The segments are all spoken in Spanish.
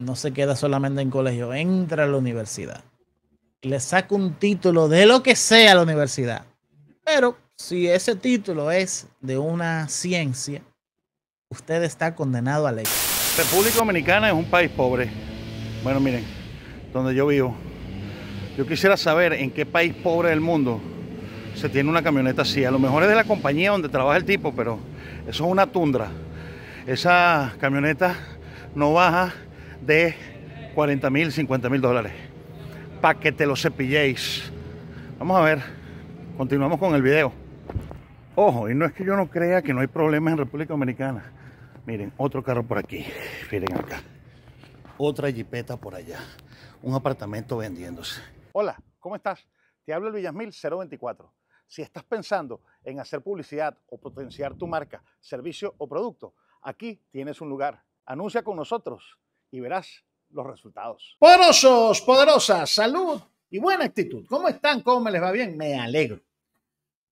no se queda solamente en colegio, entra a la universidad. Le saca un título de lo que sea la universidad. Pero si ese título es de una ciencia, usted está condenado a ley. República Dominicana es un país pobre. Bueno, miren, donde yo vivo. Yo quisiera saber en qué país pobre del mundo se tiene una camioneta así. A lo mejor es de la compañía donde trabaja el tipo, pero eso es una tundra. Esa camioneta no baja de 40 mil, 50 mil dólares. Para que te lo cepilléis. Vamos a ver, continuamos con el video. Ojo, y no es que yo no crea que no hay problemas en República Dominicana. Miren, otro carro por aquí. Miren acá. Otra jipeta por allá. Un apartamento vendiéndose. Hola, ¿cómo estás? Te hablo el Villasmil 024. Si estás pensando en hacer publicidad o potenciar tu marca, servicio o producto, aquí tienes un lugar. Anuncia con nosotros y verás los resultados. Poderosos, poderosas, salud y buena actitud. ¿Cómo están? ¿Cómo les va bien? Me alegro.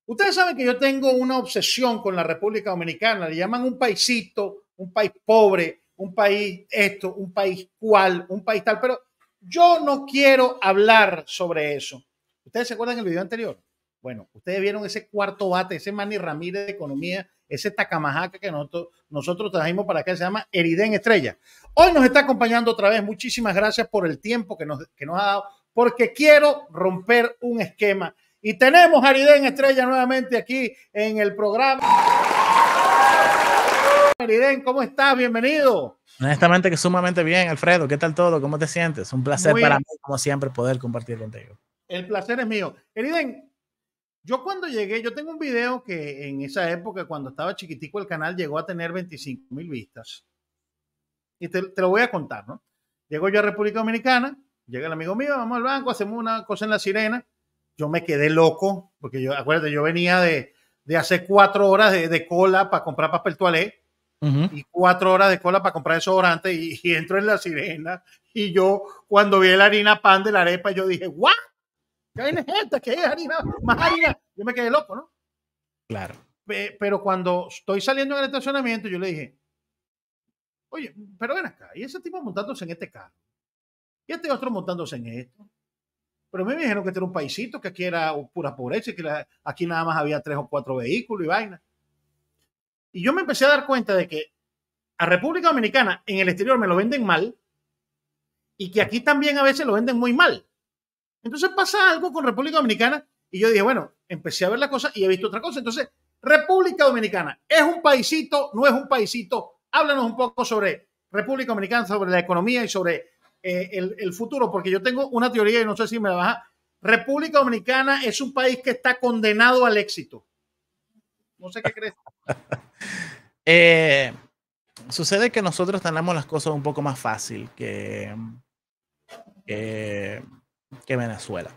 Ustedes saben que yo tengo una obsesión con la República Dominicana. Le llaman un paisito, un país pobre, un país esto, un país cual, un país tal. Pero yo no quiero hablar sobre eso. ¿Ustedes se acuerdan del video anterior? Bueno, ustedes vieron ese cuarto bate, ese Manny Ramírez de Economía, ese Takamahaka que nosotros, trajimos para acá, se llama Eriden Estrella. Hoy nos está acompañando otra vez. Muchísimas gracias por el tiempo que nos, ha dado, porque quiero romper un esquema. Y tenemos a Eriden Estrella nuevamente aquí en el programa. Eriden, ¿cómo estás? Bienvenido. Honestamente que sumamente bien, Alfredo. ¿Qué tal todo? ¿Cómo te sientes? Un placer para mí, como siempre, poder compartir contigo. El placer es mío. Eriden, yo cuando llegué, yo tengo un video que en esa época, cuando estaba chiquitico, el canal llegó a tener 25 mil vistas. Y te, lo voy a contar, ¿no? Llego yo a República Dominicana, llega el amigo mío, vamos al banco, hacemos una cosa en la sirena. Yo me quedé loco, porque yo, acuérdate, yo venía de, de hacer cuatro horas de, cola para comprar papel toalé y cuatro horas de cola para comprar desodorante y, y entro en la sirena. Y yo, cuando vi la harina pan de la arepa, yo dije, ¡guau! que más Yo me quedé loco, ¿no? Claro. Pero cuando estoy saliendo en el estacionamiento, yo le dije, oye, pero ven acá, y ese tipo montándose en este carro, y este otro montándose en esto. Pero me dijeron que este era un paisito, que aquí era pura pobreza, que aquí nada más había tres o cuatro vehículos y vaina. Y yo me empecé a dar cuenta de que a República Dominicana en el exterior me lo venden mal y que aquí también a veces lo venden muy mal. Entonces pasa algo con República Dominicana y yo dije, bueno, empecé a ver la cosa y he visto otra cosa. Entonces, República Dominicana, ¿es un paisito? ¿No es un paísito Háblanos un poco sobre República Dominicana, sobre la economía y sobre eh, el, futuro, porque yo tengo una teoría y no sé si me la baja. República Dominicana es un país que está condenado al éxito. No sé qué crees. eh, sucede que nosotros tenemos las cosas un poco más fácil que... Eh, que Venezuela.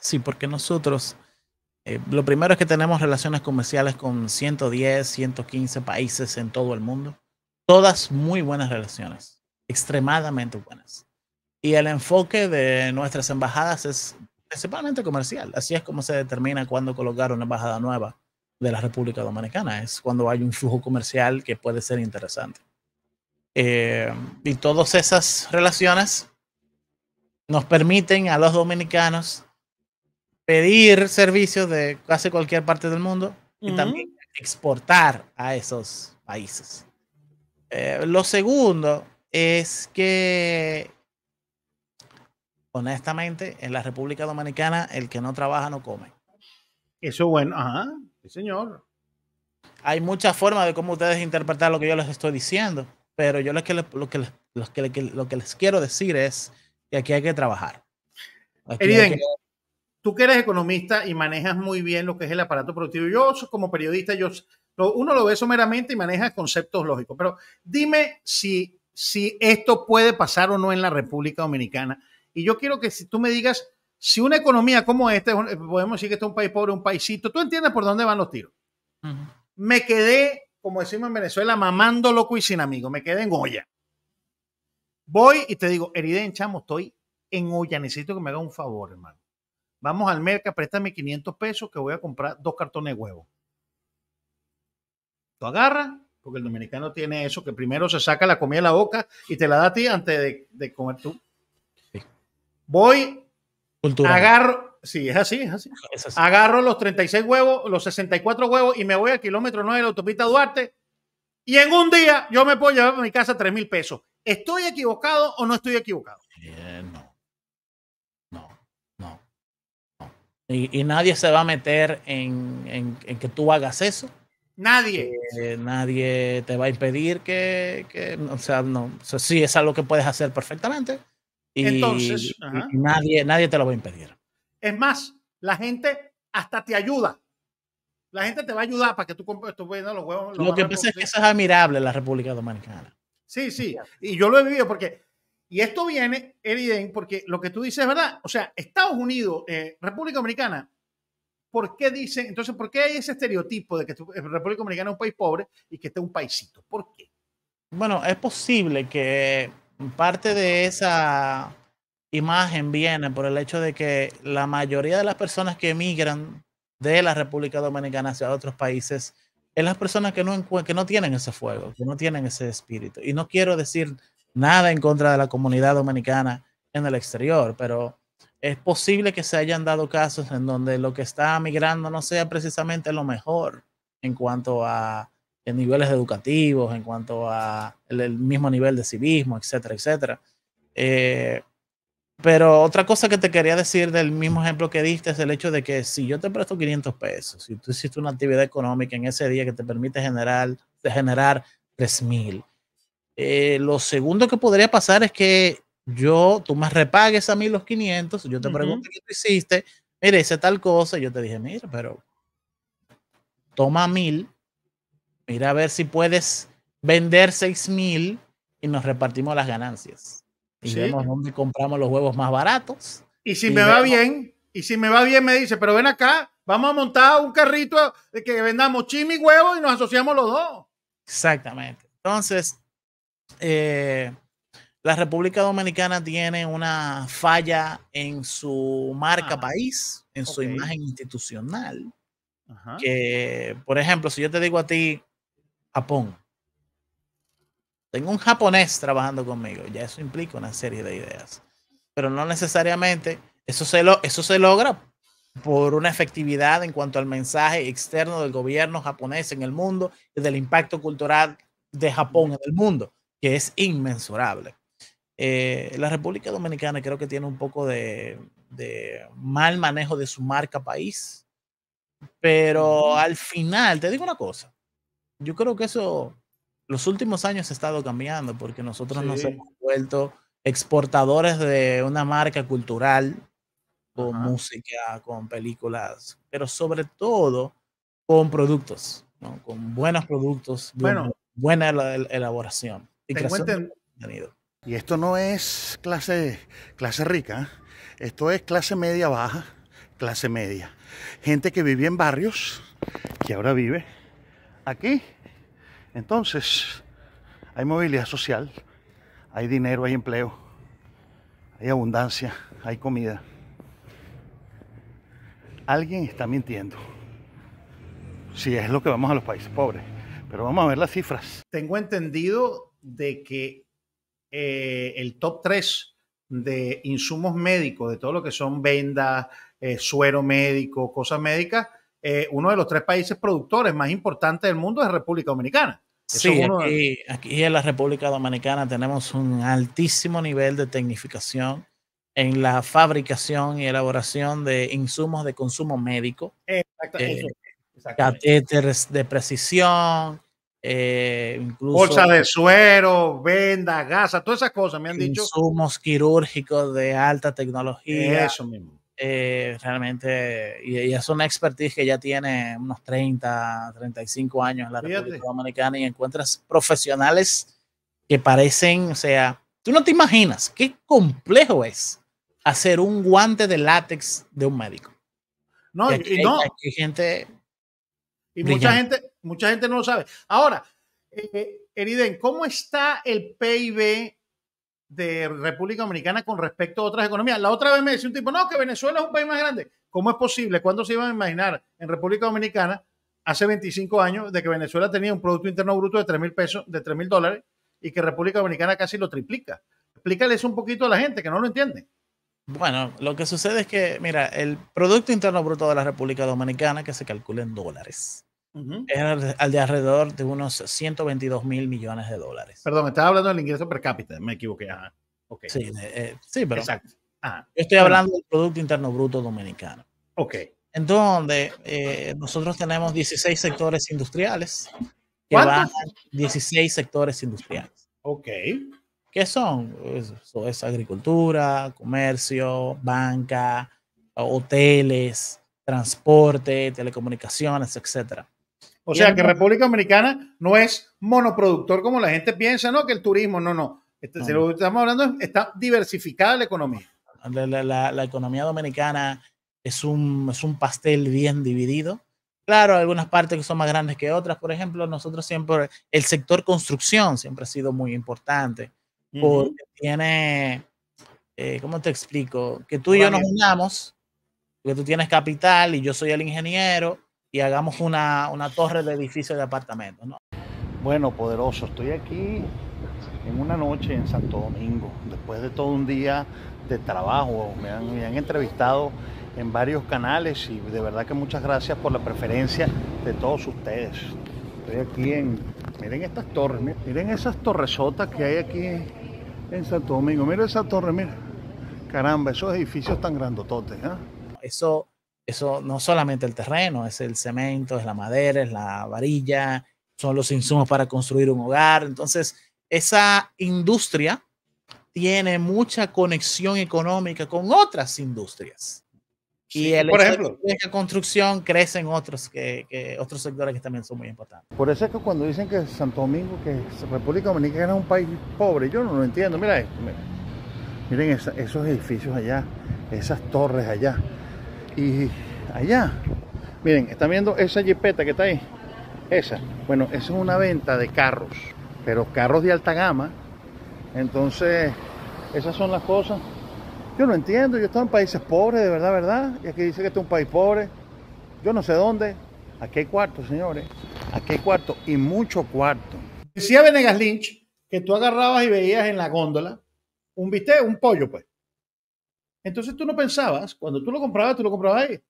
Sí, porque nosotros, eh, lo primero es que tenemos relaciones comerciales con 110, 115 países en todo el mundo. Todas muy buenas relaciones, extremadamente buenas. Y el enfoque de nuestras embajadas es principalmente comercial. Así es como se determina cuándo colocar una embajada nueva de la República Dominicana. Es cuando hay un flujo comercial que puede ser interesante. Eh, y todas esas relaciones nos permiten a los dominicanos pedir servicios de casi cualquier parte del mundo y también exportar a esos países. Eh, lo segundo es que, honestamente, en la República Dominicana el que no trabaja no come. Eso bueno, ajá, sí señor. Hay muchas formas de cómo ustedes interpretar lo que yo les estoy diciendo, pero yo les, lo que lo que les quiero decir es y aquí hay que trabajar. tú que eres economista y manejas muy bien lo que es el aparato productivo, yo como periodista, yo, uno lo ve someramente y maneja conceptos lógicos, pero dime si, si esto puede pasar o no en la República Dominicana. Y yo quiero que si tú me digas, si una economía como esta, eh, podemos decir que este es un país pobre, un paisito, tú entiendes por dónde van los tiros. Me quedé, como decimos en Venezuela, mamando loco y sin amigo, me quedé en olla. Voy y te digo, Eriden, chamo, estoy en olla, necesito que me haga un favor, hermano. Vamos al mercado préstame 500 pesos que voy a comprar dos cartones de huevo. Tú agarras, porque el dominicano tiene eso, que primero se saca la comida de la boca y te la da a ti antes de, comer tú. Voy, agarro, sí, es así, es así, Agarro los 36 huevos, los 64 huevos y me voy al kilómetro 9 de la autopista Duarte. Y en un día yo me puedo llevar a mi casa 3 mil pesos. ¿Estoy equivocado o no estoy equivocado? no. No, no. Y, nadie se va a meter en, en, que tú hagas eso. Nadie. Eh, nadie te va a impedir que, o sea, no. si sí, es algo que puedes hacer perfectamente. Y, Entonces, nadie, nadie te lo va a impedir. Es más, la gente hasta te ayuda. La gente te va a ayudar para que tú compres tus los huevos. Lo que pasa es que eso es admirable en la República Dominicana. Sí, sí. Y yo lo he vivido porque. Y esto viene, Eriden, porque lo que tú dices es verdad. O sea, Estados Unidos, eh, República Dominicana, ¿por qué dicen? Entonces, ¿por qué hay ese estereotipo de que eh, República Dominicana es un país pobre y que este es un paisito? ¿Por qué? Bueno, es posible que parte de esa imagen viene por el hecho de que la mayoría de las personas que emigran de la República Dominicana hacia otros países es las personas que no, que no tienen ese fuego, que no tienen ese espíritu. Y no quiero decir nada en contra de la comunidad dominicana en el exterior, pero es posible que se hayan dado casos en donde lo que está migrando no sea precisamente lo mejor en cuanto a niveles educativos, en cuanto a el, mismo nivel de civismo, etcétera, etcétera. Eh, pero otra cosa que te quería decir del mismo ejemplo que diste es el hecho de que si yo te presto 500 pesos, y tú hiciste una actividad económica en ese día que te permite generar, de generar 3000, eh, lo segundo que podría pasar es que yo, tú me repagues a mí los 500, yo te pregunto qué hiciste, mira, hice tal cosa, y yo te dije, mira, pero toma mil, mira a ver si puedes vender 6000 y nos repartimos las ganancias y vemos dónde compramos los huevos más baratos. Y si me va bien, y si me va bien, me dice, pero ven acá, vamos a montar un carrito de que vendamos chimi y huevos y nos asociamos los dos. Exactamente. Entonces, eh, la República Dominicana tiene una falla en su marca ah, país, en su imagen institucional. Que, por ejemplo, si yo te digo a ti, Japón, tengo un japonés trabajando conmigo, ya eso implica una serie de ideas. Pero no necesariamente eso se, lo, eso se logra por una efectividad en cuanto al mensaje externo del gobierno japonés en el mundo y del impacto cultural de Japón en el mundo, que es inmensurable. Eh, la República Dominicana creo que tiene un poco de mal manejo de su marca país, pero al final, te digo una cosa, yo creo que eso los últimos años ha estado cambiando porque nosotros nos hemos vuelto exportadores de una marca cultural con música, con películas, pero sobre todo con productos, con buenos productos, buena elaboración y Y esto no es clase, clase rica, esto es clase media baja, clase media. Gente que vivía en barrios, que ahora vive aquí entonces, hay movilidad social, hay dinero, hay empleo, hay abundancia, hay comida. Alguien está mintiendo. Si es lo que vamos a los países pobres. Pero vamos a ver las cifras. Tengo entendido de que eh, el top 3 de insumos médicos, de todo lo que son vendas, eh, suero médico, cosas médicas, eh, uno de los tres países productores más importantes del mundo es República Dominicana sí, aquí, en la República Dominicana tenemos un altísimo nivel de tecnificación en la fabricación y elaboración de insumos de consumo médico. Eh, exactamente. catéteres de precisión, eh, Bolsa de suero, venda, gasa, todas esas cosas me han dicho. Insumos quirúrgicos de alta tecnología. Eso mismo. Eh, realmente, y, es una expertise que ya tiene unos 30, 35 años en la República Dominicana y encuentras profesionales que parecen, o sea, tú no te imaginas qué complejo es hacer un guante de látex de un médico. No, y, no. hay gente y mucha gente, mucha gente no lo sabe. Ahora, eh, Eriden, ¿cómo está el PIB de República Dominicana con respecto a otras economías. La otra vez me decía un tipo, no, que Venezuela es un país más grande. ¿Cómo es posible? ¿Cuándo se iban a imaginar en República Dominicana hace 25 años de que Venezuela tenía un Producto Interno Bruto de 3 mil pesos, de 3 mil dólares, y que República Dominicana casi lo triplica? Explícale eso un poquito a la gente que no lo entiende. Bueno, lo que sucede es que, mira, el Producto Interno Bruto de la República Dominicana, que se calcula en dólares, es al, de alrededor de unos 122 mil millones de dólares. Perdón, me estaba hablando del ingreso per cápita, me equivoqué. Eh, sí, pero Exacto. Yo estoy hablando del Producto Interno Bruto Dominicano. Ok. En donde eh, nosotros tenemos 16 sectores industriales que 16 sectores industriales. Ok. ¿Qué son? Pues, es agricultura, comercio, banca, hoteles, transporte, telecomunicaciones, etcétera. O sea que República Dominicana no es monoproductor como la gente piensa, ¿no? Que el turismo, no, no. Este, lo que estamos hablando, está diversificada la economía. La, economía dominicana es un, es un pastel bien dividido. Claro, algunas partes que son más grandes que otras. Por ejemplo, nosotros siempre, el sector construcción siempre ha sido muy importante porque tiene, eh, ¿cómo te explico? Que tú y yo nos unamos, que tú tienes capital y yo soy el ingeniero y hagamos una, torre de edificios de apartamento. Bueno, poderoso, estoy aquí en una noche en Santo Domingo, después de todo un día de trabajo. Me han, entrevistado en varios canales y de verdad que muchas gracias por la preferencia de todos ustedes. Estoy aquí en, miren estas torres, miren esas torresotas que hay aquí en Santo Domingo. Miren esa torre, miren. Caramba, esos edificios tan grandototes. ¿eh? Eso eso no solamente el terreno, es el cemento, es la madera, es la varilla, son los insumos para construir un hogar. Entonces, esa industria tiene mucha conexión económica con otras industrias. y el de la construcción crece en otros, que, que, otros sectores que también son muy importantes. Por eso es que cuando dicen que Santo Domingo, que República Dominicana es un país pobre, yo no lo entiendo. Mira esto, miren esos edificios allá, esas torres allá y allá, miren, están viendo esa jipeta que está ahí. Esa. Bueno, esa es una venta de carros, pero carros de alta gama. Entonces, esas son las cosas. Yo no entiendo, yo estoy en países pobres, de verdad, verdad. Y aquí dice que este es un país pobre. Yo no sé dónde. Aquí hay cuarto, señores. Aquí hay cuarto y mucho cuarto. Decía Venegas Lynch que tú agarrabas y veías en la góndola un bistec, un pollo, pues. Entonces tú no pensabas, cuando tú lo comprabas, tú lo comprabas ahí.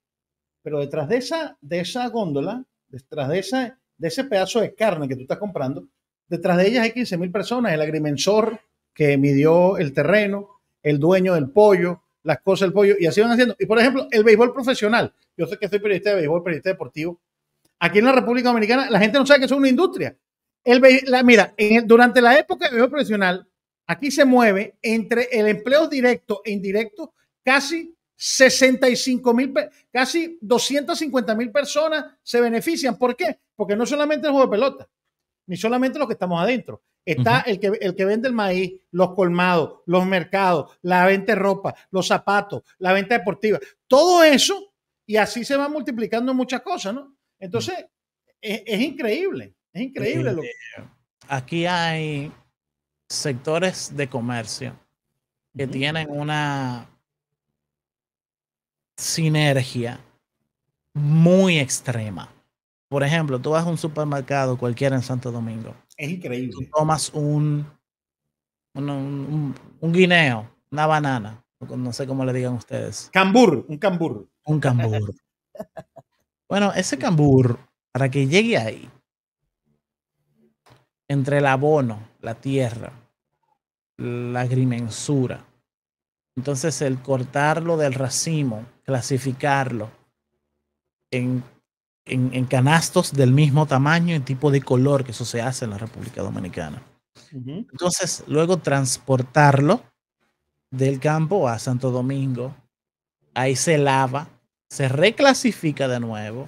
Pero detrás de esa, de esa góndola, detrás de, esa, de ese pedazo de carne que tú estás comprando, detrás de ellas hay 15.000 personas, el agrimensor que midió el terreno, el dueño del pollo, las cosas del pollo, y así van haciendo. Y por ejemplo, el béisbol profesional. Yo sé que soy periodista de béisbol, periodista deportivo. Aquí en la República Dominicana la gente no sabe que es una industria. El, mira, durante la época de béisbol profesional, aquí se mueve entre el empleo directo e indirecto casi 65 mil, casi 250 mil personas se benefician. ¿Por qué? Porque no solamente el juego de pelota, ni solamente los que estamos adentro. Está el, que, el que vende el maíz, los colmados, los mercados, la venta de ropa, los zapatos, la venta deportiva. Todo eso, y así se va multiplicando muchas cosas, ¿no? Entonces, es, increíble, es increíble. lo que... Aquí hay sectores de comercio que tienen una sinergia muy extrema. Por ejemplo, tú vas a un supermercado cualquiera en Santo Domingo. Es increíble. Tú tomas un, un, guineo, una banana, no sé cómo le digan ustedes. Cambur, un cambur. Un cambur. bueno, ese cambur, para que llegue ahí, entre el abono, la tierra, la agrimensura, entonces el cortarlo del racimo, clasificarlo en, canastos del mismo tamaño y tipo de color, que eso se hace en la República Dominicana. Entonces, luego transportarlo del campo a Santo Domingo, ahí se lava, se reclasifica de nuevo,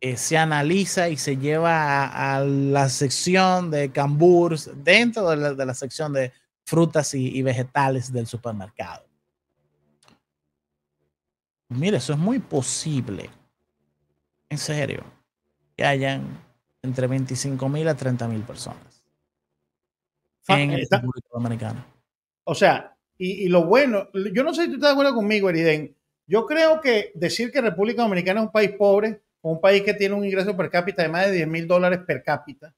eh, se analiza y se lleva a, la sección de camburs, dentro de la, sección de frutas y vegetales del supermercado. Mira, eso es muy posible. En serio. Que hayan entre 25.000 a mil personas. Ah, en República Dominicana. O sea, y, y, lo bueno, yo no sé si tú estás de acuerdo conmigo, Eriden. Yo creo que decir que República Dominicana es un país pobre, un país que tiene un ingreso per cápita de más de 10 mil dólares per cápita,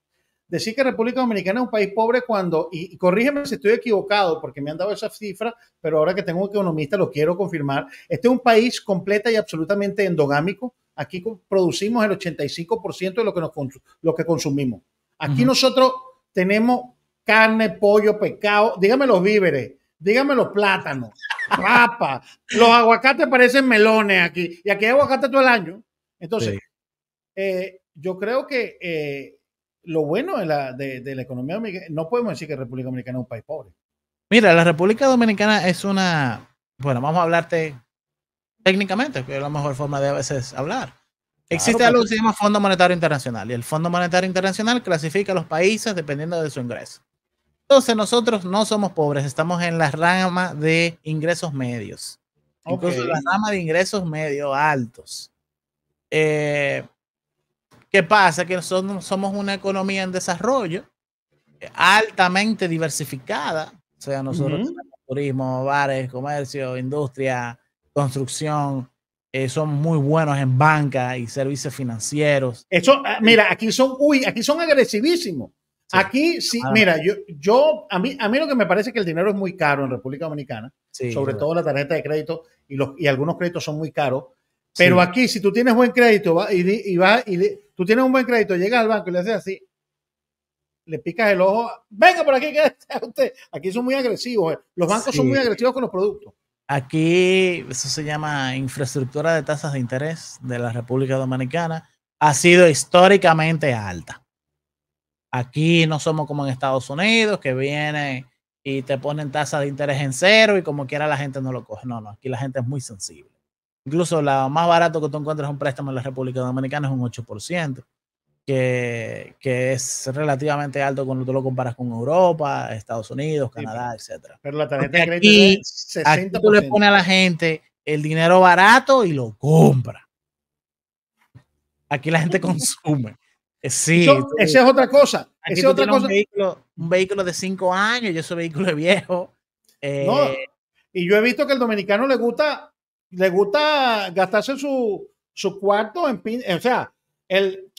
decir que República Dominicana es un país pobre cuando, y, corrígeme si estoy equivocado, porque me han dado esa cifra, pero ahora que tengo un economista lo quiero confirmar, este es un país completa y absolutamente endogámico. Aquí producimos el 85% de lo que, nos, lo que consumimos. Aquí nosotros tenemos carne, pollo, pescado, dígame los víveres, dígame los plátanos, papa, los aguacates parecen melones aquí, y aquí hay aguacate todo el año. Entonces, eh, yo creo que eh, lo bueno de la, economía no podemos decir que República Dominicana es un país pobre. Mira, la República Dominicana es una, bueno, vamos a hablarte técnicamente, que es la mejor forma de a veces hablar. Existe algo que se llama Fondo Monetario Internacional y el Fondo Monetario Internacional clasifica los países dependiendo de su ingreso. Entonces nosotros no somos pobres, estamos en la rama de ingresos medios. Entonces la rama de ingresos medios altos. Eh, ¿Qué pasa? Que nosotros somos una economía en desarrollo, eh, altamente diversificada. O sea, nosotros turismo, bares, comercio, industria, construcción. Eh, son muy buenos en banca y servicios financieros. Eso, ah, mira, aquí son, uy, aquí son agresivísimos. aquí sí, ah. mira, yo, yo, a mí, a mí lo que me parece es que el dinero es muy caro en República Dominicana, sobre todo la tarjeta de crédito y los, y algunos créditos son muy caros. Pero aquí, si tú tienes buen crédito y, y, va, y, tú tienes un buen crédito, llegas al banco y le haces así, le picas el ojo, venga por aquí, a usted. Aquí son muy agresivos, eh. los bancos son muy agresivos con los productos. Aquí eso se llama infraestructura de tasas de interés de la República Dominicana. Ha sido históricamente alta. Aquí no somos como en Estados Unidos, que viene y te ponen tasas de interés en cero y como quiera la gente no lo coge. No, no, aquí la gente es muy sensible. Incluso la más barato que tú encuentras un préstamo en la República Dominicana es un 8%, que, es relativamente alto cuando tú lo comparas con Europa, Estados Unidos, Canadá, etc. Pero la tarjeta de crédito 60%. Aquí tú le pones a la gente el dinero barato y lo compra. Aquí la gente consume. Eh, sí. Eso, esa es otra cosa. Aquí otra cosa. Un, vehículo, de cinco años, y ese vehículo de viejo. no, eh, y yo he visto que al dominicano le gusta le gusta gastarse su, su cuarto en o sea, el,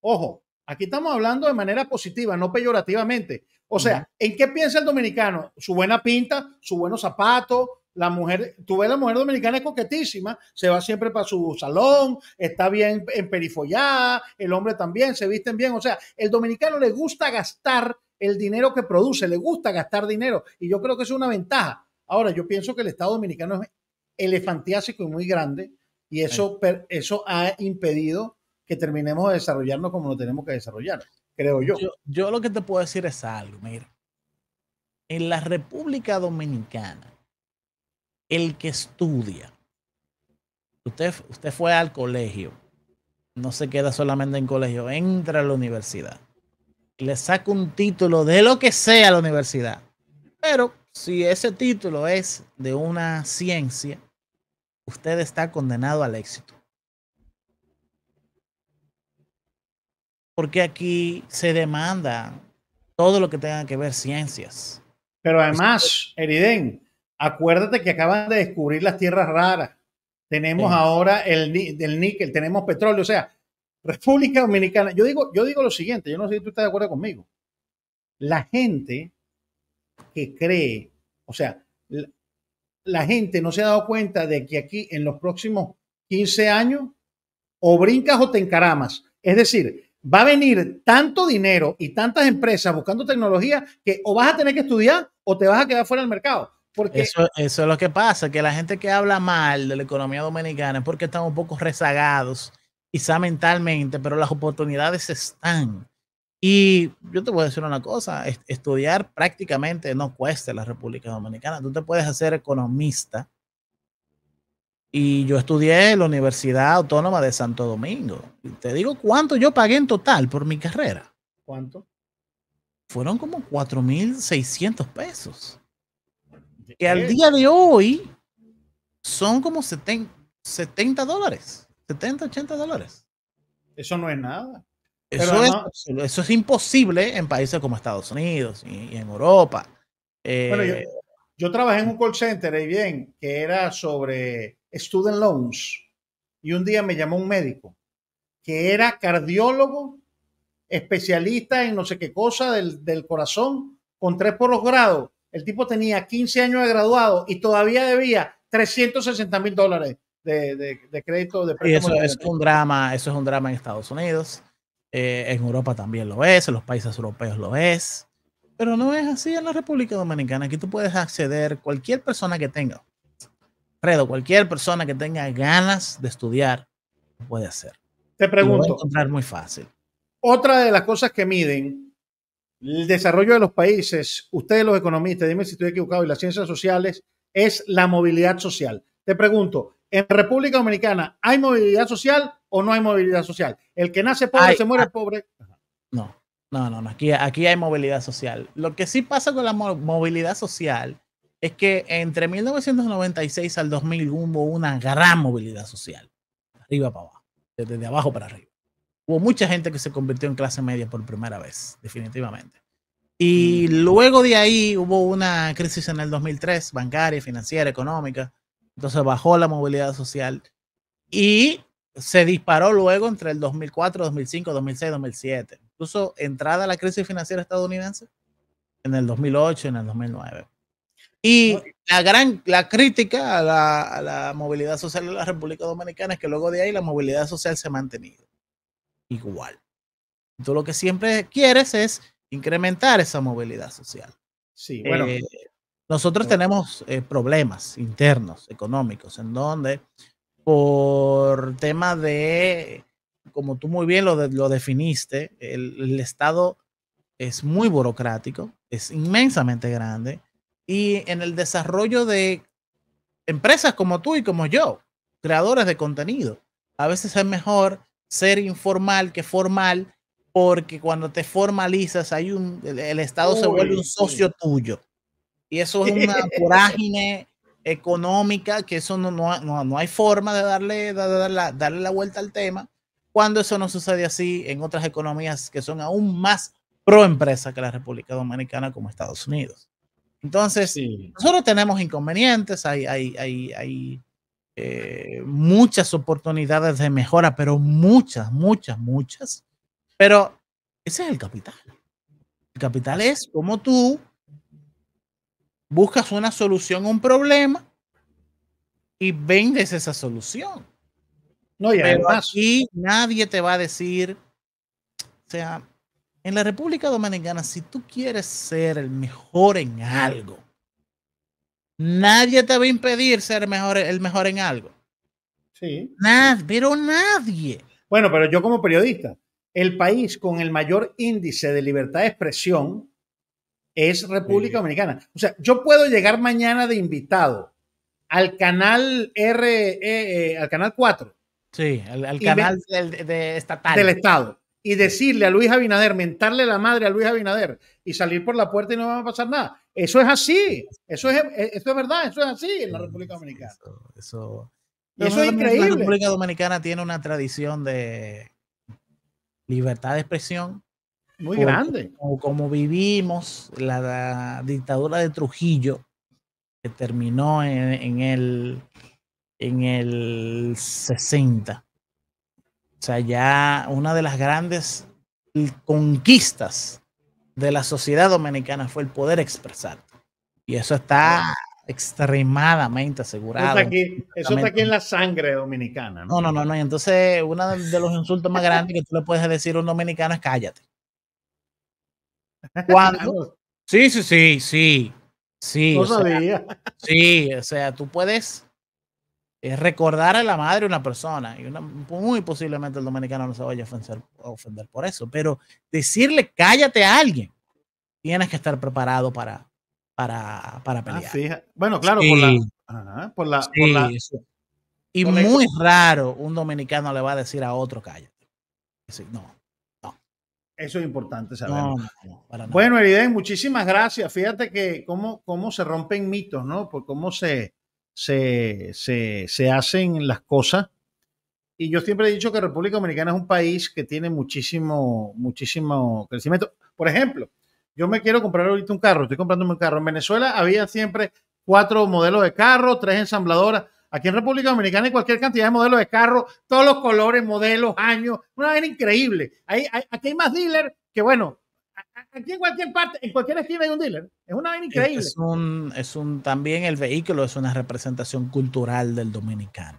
ojo, aquí estamos hablando de manera positiva, no peyorativamente. O sea, ¿en qué piensa el dominicano? Su buena pinta, su buenos zapatos, la mujer, tú ves la mujer dominicana es coquetísima, se va siempre para su salón, está bien emperifollada, el hombre también, se visten bien, o sea, el dominicano le gusta gastar el dinero que produce, le gusta gastar dinero y yo creo que es una ventaja. Ahora, yo pienso que el Estado dominicano es elefantiásico y muy grande y eso, eso ha impedido que terminemos de desarrollarnos como lo tenemos que desarrollar, creo yo. yo. lo que te puedo decir es algo, mira, en la República Dominicana, el que estudia, usted, usted fue al colegio, no se queda solamente en colegio, entra a la universidad, le saca un título de lo que sea la universidad, pero si ese título es de una ciencia, usted está condenado al éxito. Porque aquí se demanda todo lo que tenga que ver ciencias. Pero además, Eriden, acuérdate que acaban de descubrir las tierras raras. Tenemos ahora el, del níquel, tenemos petróleo, o sea, República Dominicana. Yo digo, yo digo lo siguiente, yo no sé si tú estás de acuerdo conmigo. La gente que cree, o sea, la gente no se ha dado cuenta de que aquí en los próximos 15 años o brincas o te encaramas. Es decir, va a venir tanto dinero y tantas empresas buscando tecnología que o vas a tener que estudiar o te vas a quedar fuera del mercado. Porque... Eso, eso es lo que pasa, que la gente que habla mal de la economía dominicana es porque estamos un poco rezagados, quizá mentalmente, pero las oportunidades están. Y yo te voy a decir una cosa, estudiar prácticamente no cuesta en la República Dominicana. Tú te puedes hacer economista. Y yo estudié en la Universidad Autónoma de Santo Domingo. Y te digo cuánto yo pagué en total por mi carrera. ¿Cuánto? Fueron como 4.600 pesos. Que al día de hoy son como 70, 70 dólares. 70, 80 dólares. Eso no es nada. Eso es, eso es imposible en países como Estados Unidos y, en Europa. Eh, yo, trabajé en un call center, ahí bien, que era sobre student loans. Y un día me llamó un médico que era cardiólogo, especialista en no sé qué cosa del, corazón, con tres por los grados. El tipo tenía 15 años de graduado y todavía debía 360 mil dólares de, crédito de préstamo. es un drama, eso es un drama en Estados Unidos. Eh, en Europa también lo es, en los países europeos lo es, pero no es así en la República Dominicana. Aquí tú puedes acceder cualquier persona que tenga, Fredo, cualquier persona que tenga ganas de estudiar, puede hacer. Te pregunto. encontrar muy fácil. Otra de las cosas que miden el desarrollo de los países, ustedes los economistas, dime si estoy equivocado, y las ciencias sociales, es la movilidad social. Te pregunto, ¿En República Dominicana hay movilidad social o no hay movilidad social? El que nace pobre se muere ah. pobre. No, no, no, no. Aquí, aquí hay movilidad social. Lo que sí pasa con la movilidad social es que entre 1996 al 2000 hubo una gran movilidad social. Arriba para abajo, desde abajo para arriba. Hubo mucha gente que se convirtió en clase media por primera vez, definitivamente. Y mm. luego de ahí hubo una crisis en el 2003, bancaria, financiera, económica entonces bajó la movilidad social y se disparó luego entre el 2004, 2005, 2006, 2007. Incluso entrada a la crisis financiera estadounidense en el 2008, en el 2009. Y la gran la crítica a la, a la movilidad social de la República Dominicana es que luego de ahí la movilidad social se ha mantenido igual. Tú lo que siempre quieres es incrementar esa movilidad social. Sí, bueno, eh, nosotros tenemos eh, problemas internos, económicos, en donde por tema de, como tú muy bien lo, lo definiste, el, Estado es muy burocrático, es inmensamente grande, y en el desarrollo de empresas como tú y como yo, creadores de contenido, a veces es mejor ser informal que formal, porque cuando te formalizas, hay un, el, Estado se vuelve un socio tuyo y eso es una vorágine económica, que eso no, no, hay forma de darle, darle, la, vuelta al tema, cuando eso no sucede así en otras economías que son aún más pro empresa que la República Dominicana como Estados Unidos. Entonces, nosotros tenemos inconvenientes, hay, hay, eh, muchas oportunidades de mejora, pero muchas, muchas, muchas. Pero ese es el capital. El capital es como tú buscas una solución a un problema y vendes esa solución. No, y nadie te va a decir, o sea, en la República Dominicana, si tú quieres ser el mejor en algo, nadie te va a impedir ser mejor, el mejor en algo. Sí. pero nadie. Bueno, pero yo como periodista, el país con el mayor índice de libertad de expresión es República Dominicana. O sea, yo puedo llegar mañana de invitado al canal R, eh, eh, al canal 4. Sí, al, canal de, del, estatal. Del Estado. Y decirle a Luis Abinader, mentarle la madre a Luis Abinader y salir por la puerta y no va a pasar nada. Eso es así. Eso es, eh, es verdad. Eso es así en la República Dominicana. eso es increíble. La República Dominicana tiene una tradición de libertad de expresión muy grande. Como, como vivimos la, dictadura de Trujillo, que terminó en, el, en el 60. O sea, ya una de las grandes conquistas de la sociedad dominicana fue el poder expresar. Y eso está ah. extremadamente asegurado. Eso está aquí, eso aquí en la sangre dominicana. ¿no? no, no, no, no. Entonces, uno de los insultos más grandes que tú le puedes decir a un dominicano es cállate. ¿Cuándo? sí, sí, sí, sí. Sí, o Sea, sí, o sea, tú puedes eh, recordar a la madre una persona, y muy posiblemente el dominicano no se vaya a ofender, por eso, pero decirle cállate a alguien, tienes que estar preparado para, para, ah, pelear. Bueno, claro, por la... y muy raro un dominicano le va a decir a otro cállate. no, eso es importante saberlo. bueno, Eriden, muchísimas gracias. Fíjate que cómo, cómo se rompen mitos, ¿no? Por cómo se, se, se, se hacen las cosas. Y yo siempre he dicho que República Dominicana es un país que tiene muchísimo, muchísimo crecimiento. Por ejemplo, yo me quiero comprar ahorita un carro, estoy comprando un carro. En Venezuela había siempre cuatro modelos de carro, tres ensambladoras. Aquí en República Dominicana hay cualquier cantidad de modelos de carro, todos los colores, modelos, años, una vaina increíble. Hay, aquí hay más dealer que, bueno, aquí en cualquier parte, en cualquier esquina hay un dealer. Es una vaina increíble. Es un, también el vehículo es una representación cultural del dominicano.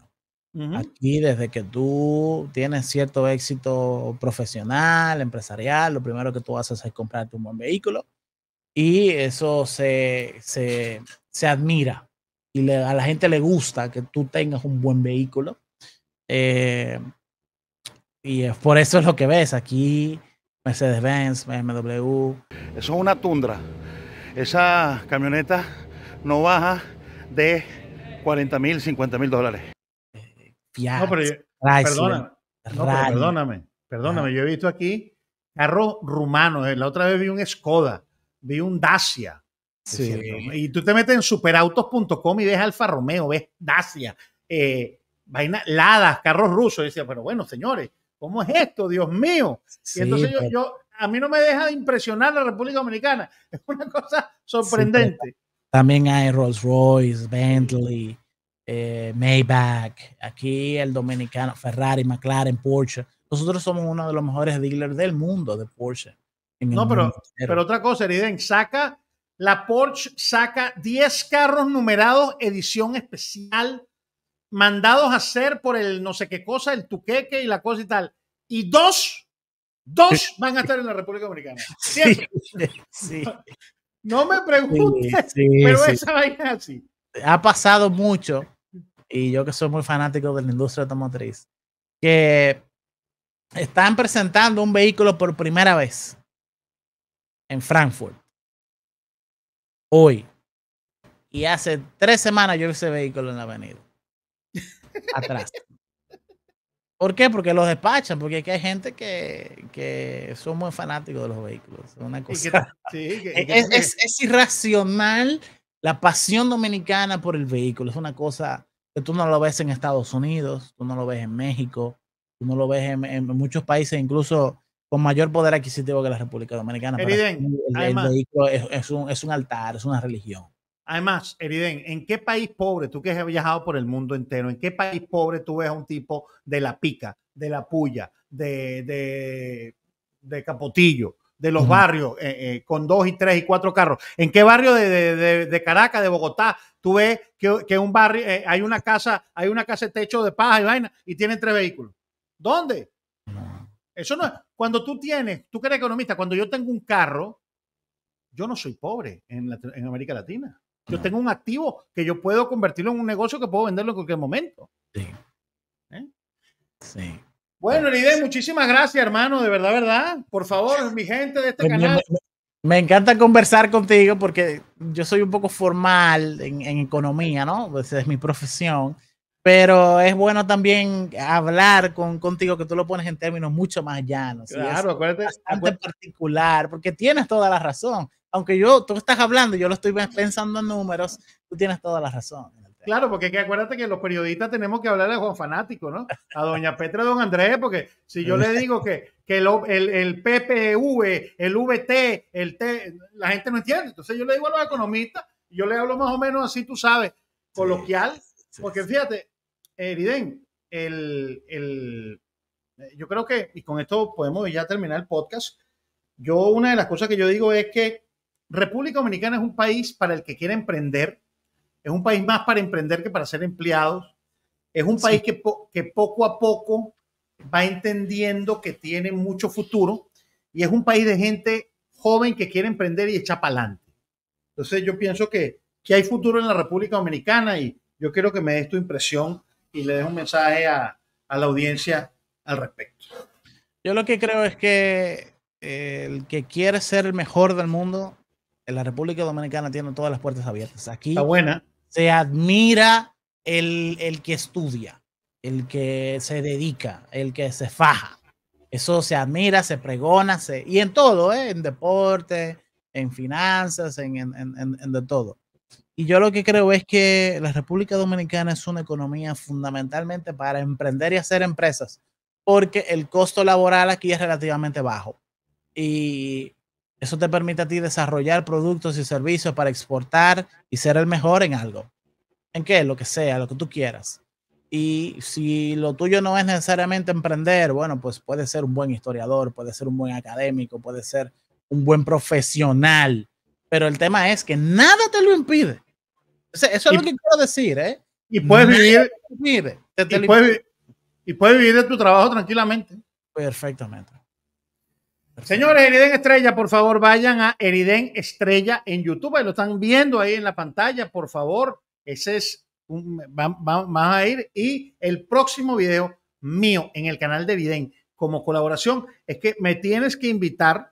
Aquí, desde que tú tienes cierto éxito profesional, empresarial, lo primero que tú haces es comprarte un buen vehículo y eso se, se, se admira y a la gente le gusta que tú tengas un buen vehículo. Eh, y es por eso es lo que ves aquí, Mercedes-Benz, BMW. Eso es una tundra. Esa camioneta no baja de 40 mil, 50 mil dólares. perdóname, perdóname, ah. yo he visto aquí carros rumanos. Eh, la otra vez vi un Skoda, vi un Dacia, y tú te metes en superautos.com y ves Alfa Romeo, ves Dacia, eh, vaina, Ladas, carros rusos. Y decía, pero bueno, señores, ¿cómo es esto? Dios mío. y entonces yo, a mí no me deja de impresionar la República Dominicana. Es una cosa sorprendente. también hay Rolls Royce, Bentley, eh, Maybach, aquí el dominicano, Ferrari, McLaren, Porsche. Nosotros somos uno de los mejores dealers del mundo de Porsche. No, pero, pero otra cosa, Eriden, saca la Porsche saca 10 carros numerados edición especial mandados a hacer por el no sé qué cosa, el tuqueque y la cosa y tal. Y dos, dos van a estar en la República Dominicana. Sí, No me preguntes, pero esa vaina es así. Ha pasado mucho, y yo que soy muy fanático de la industria automotriz, que están presentando un vehículo por primera vez en Frankfurt hoy. Y hace tres semanas yo vi ese vehículo en la avenida. Atrás. ¿Por qué? Porque los despachan, porque aquí hay gente que, son muy fanáticos de los vehículos. Una cosa. es, irracional la pasión dominicana por el vehículo. Es una cosa que tú no lo ves en Estados Unidos, tú no lo ves en México, tú no lo ves en muchos países, incluso con mayor poder adquisitivo que la República Dominicana. es, un, altar, es una religión. Además, Eviden, ¿en qué país pobre, tú que has viajado por el mundo entero, en qué país pobre tú ves a un tipo de la pica, de la puya, de, capotillo, de los barrios, eh, eh, con dos y tres y cuatro carros. ¿En qué barrio de, Caracas, de Bogotá, tú ves que, un barrio, eh, hay una casa, hay una casa de techo de paja y vaina y tiene tres vehículos? ¿Dónde? Eso no es. Cuando tú tienes, tú que eres economista, cuando yo tengo un carro, yo no soy pobre en, América Latina. Yo tengo un activo que yo puedo convertirlo en un negocio que puedo venderlo en cualquier momento. Sí. ¿Eh? Sí. Bueno, Lidé, muchísimas gracias, hermano, de verdad, verdad. Por favor, mi gente de este canal. Me, encanta conversar contigo porque yo soy un poco formal en, economía, ¿no? Esa es mi profesión pero es bueno también hablar con, contigo que tú lo pones en términos mucho más llanos. Claro, acuérdate. Bastante particular, porque tienes toda la razón. Aunque yo, tú estás hablando, yo lo estoy pensando en números, tú tienes toda la razón. Claro, porque que acuérdate que los periodistas tenemos que hablar a Juan Fanático, ¿no? A doña Petra, don Andrés, porque si yo le digo que, el, PPV, el VT, el T, la gente no entiende. Entonces yo le digo a los economistas, yo le hablo más o menos así, tú sabes, coloquial, porque fíjate, Eviden el, el, eh, yo creo que, y con esto podemos ya terminar el podcast, yo una de las cosas que yo digo es que República Dominicana es un país para el que quiere emprender, es un país más para emprender que para ser empleados, es un país que, que poco a poco va entendiendo que tiene mucho futuro y es un país de gente joven que quiere emprender y echar para adelante. Entonces yo pienso que, que hay futuro en la República Dominicana y yo quiero que me des tu impresión y le dejo un mensaje a, la audiencia al respecto. Yo lo que creo es que eh, el que quiere ser el mejor del mundo, en la República Dominicana tiene todas las puertas abiertas. Aquí buena. se admira el, que estudia, el que se dedica, el que se faja. Eso se admira, se pregona, se, y en todo, ¿eh? en deporte, en finanzas, en, en, en, en de todo. Y yo lo que creo es que la República Dominicana es una economía fundamentalmente para emprender y hacer empresas, porque el costo laboral aquí es relativamente bajo. Y eso te permite a ti desarrollar productos y servicios para exportar y ser el mejor en algo. ¿En qué? Lo que sea, lo que tú quieras. Y si lo tuyo no es necesariamente emprender, bueno, pues puede ser un buen historiador, puede ser un buen académico, puede ser un buen profesional pero el tema es que nada te lo impide. eso es lo que quiero decir, ¿eh? Y puedes vivir. y, puedes, y, puedes, vivir de tu trabajo tranquilamente. Perfectamente. Señores, Eriden Estrella, por favor, vayan a Eriden Estrella en YouTube. lo están viendo ahí en la pantalla, por favor. Ese es un, va a ir. Y el próximo video mío en el canal de Eriden como colaboración es que me tienes que invitar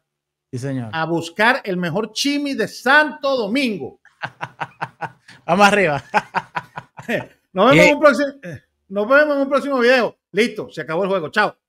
señor. A buscar el mejor chimi de Santo Domingo. Vamos arriba. Nos vemos, en eh, un próximo, eh, nos vemos en un próximo video. Listo, se acabó el juego. Chao.